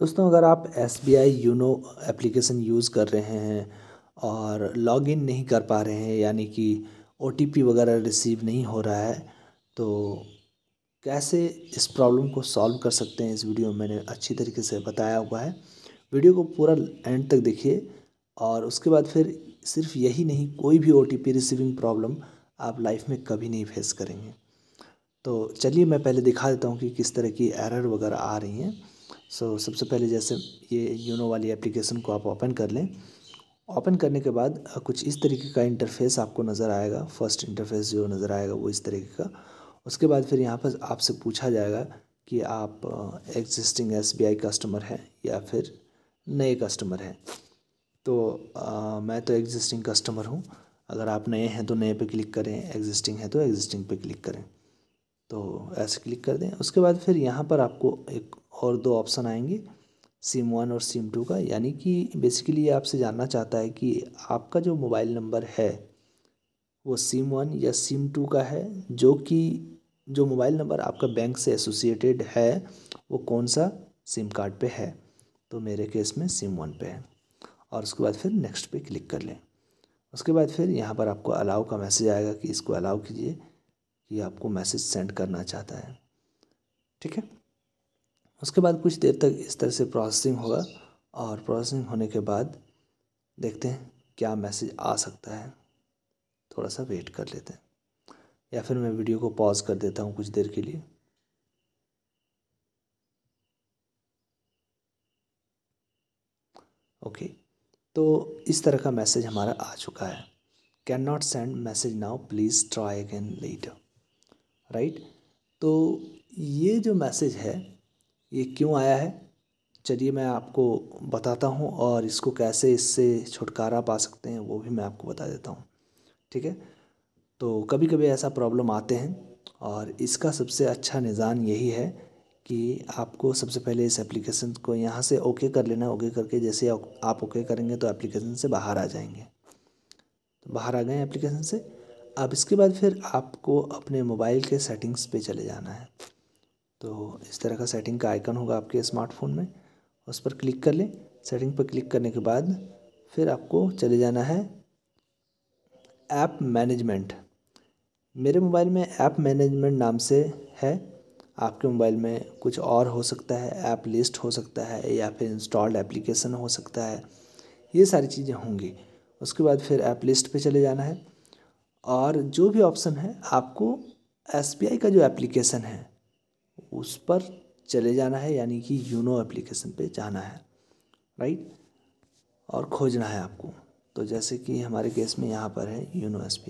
दोस्तों अगर आप S B I YONO application use कर रहे हैं और लॉग इन नहीं कर पा रहे हैं यानी कि ओ टी पी वगैरह रिसीव नहीं हो रहा है तो कैसे इस प्रॉब्लम को सॉल्व कर सकते हैं इस वीडियो में मैंने अच्छी तरीके से बताया हुआ है वीडियो को पूरा एंड तक देखिए और उसके बाद फिर सिर्फ यही नहीं कोई भी O T P receiving problem आप लाइफ में कभी नहीं फेस करेंगे तो चलिए मैं पहले दिखा देता हूँ कि किस तरह की एरर वगैरह आ रही हैं सो so, सबसे पहले जैसे ये यूनो वाली एप्लीकेशन को आप ओपन कर लें ओपन करने के बाद कुछ इस तरीके का इंटरफेस आपको नज़र आएगा फर्स्ट इंटरफेस जो नज़र आएगा वो इस तरीके का उसके बाद फिर यहाँ पर आपसे पूछा जाएगा कि आप एग्जिस्टिंग एस कस्टमर हैं या फिर नए कस्टमर हैं तो आ, मैं तो एग्जिस्टिंग कस्टमर हूँ अगर आप नए हैं तो नए पे क्लिक करें एग्जिस्टिंग है तो एग्जिस्टिंग पे क्लिक करें तो ऐसे क्लिक कर दें उसके बाद फिर यहाँ पर आपको एक और दो ऑप्शन आएंगे सिम वन और सिम टू का यानी कि बेसिकली ये आपसे जानना चाहता है कि आपका जो मोबाइल नंबर है वो सिम वन या सिम टू का है जो कि जो मोबाइल नंबर आपका बैंक से एसोसिएटेड है वो कौन सा सिम कार्ड पे है तो मेरे केस में सिम वन पे है और उसके बाद फिर नेक्स्ट पे क्लिक कर लें उसके बाद फिर यहाँ पर आपको अलाउ का मैसेज आएगा कि इसको अलाउ कीजिए कि आपको मैसेज सेंड करना चाहता है ठीक है उसके बाद कुछ देर तक इस तरह से प्रोसेसिंग होगा और प्रोसेसिंग होने के बाद देखते हैं क्या मैसेज आ सकता है थोड़ा सा वेट कर लेते हैं या फिर मैं वीडियो को पॉज कर देता हूँ कुछ देर के लिए ओके तो इस तरह का मैसेज हमारा आ चुका है cannot send message now please try again later right तो ये जो मैसेज है ये क्यों आया है चलिए मैं आपको बताता हूँ और इसको कैसे इससे छुटकारा पा सकते हैं वो भी मैं आपको बता देता हूँ ठीक है तो कभी कभी ऐसा प्रॉब्लम आते हैं और इसका सबसे अच्छा निज़ान यही है कि आपको सबसे पहले इस एप्लीकेशन को यहाँ से ओके कर लेना ओके करके जैसे आप ओके करेंगे तो एप्लीकेशन से बाहर आ जाएंगे तो बाहर आ गए एप्लीकेशन से अब इसके बाद फिर आपको अपने मोबाइल के सेटिंग्स पे चले जाना है तो इस तरह का सेटिंग का आइकन होगा आपके स्मार्टफोन में उस पर क्लिक कर लें सेटिंग पर क्लिक करने के बाद फिर आपको चले जाना है ऐप मैनेजमेंट मेरे मोबाइल में ऐप मैनेजमेंट नाम से है आपके मोबाइल में कुछ और हो सकता है ऐप लिस्ट हो सकता है या फिर इंस्टॉल्ड एप्लीकेशन हो सकता है ये सारी चीज़ें होंगी उसके बाद फिर ऐप लिस्ट पे चले जाना है और जो भी ऑप्शन है आपको एस का जो एप्लीकेशन है उस पर चले जाना है यानी कि यूनो एप्लीकेशन पे जाना है राइट और खोजना है आपको तो जैसे कि हमारे केस में यहाँ पर है यूनो एस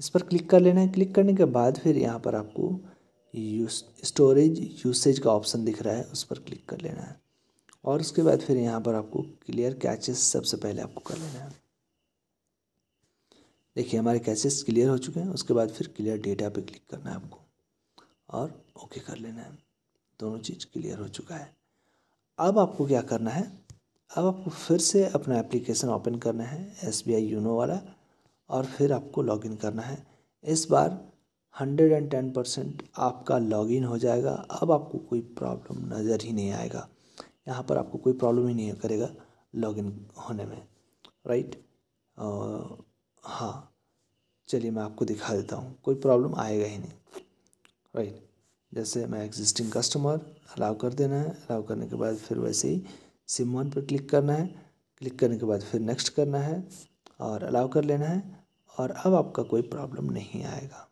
इस पर क्लिक कर लेना है क्लिक करने के बाद फिर यहाँ पर आपको यूस स्टोरेज यूसेज का ऑप्शन दिख रहा है उस पर क्लिक कर लेना है और उसके बाद फिर यहाँ पर आपको क्लियर कैचेस सबसे पहले आपको कर लेना है देखिए हमारे कैचेस क्लियर हो चुके हैं उसके बाद फिर क्लियर डेटा पे क्लिक करना है आपको और ओके कर लेना है दोनों चीज़ क्लियर हो चुका है अब आपको क्या करना है अब आपको फिर से अपना एप्लीकेशन ओपन करना है एस बी आई यूनो वाला और फिर आपको लॉगिन करना है इस बार हंड्रेड एंड टेन परसेंट आपका लॉगिन हो जाएगा अब आपको कोई प्रॉब्लम नज़र ही नहीं आएगा यहाँ पर आपको कोई प्रॉब्लम ही नहीं करेगा लॉगिन होने में राइट आ, हाँ चलिए मैं आपको दिखा देता हूँ कोई प्रॉब्लम आएगा ही नहीं राइट जैसे मैं एग्जिस्टिंग कस्टमर अलाउ कर देना है अलाउ करने के बाद फिर वैसे ही सिम वन पर क्लिक करना है क्लिक करने के बाद फिर नेक्स्ट करना है और अलाउ कर लेना है और अब आपका कोई प्रॉब्लम नहीं आएगा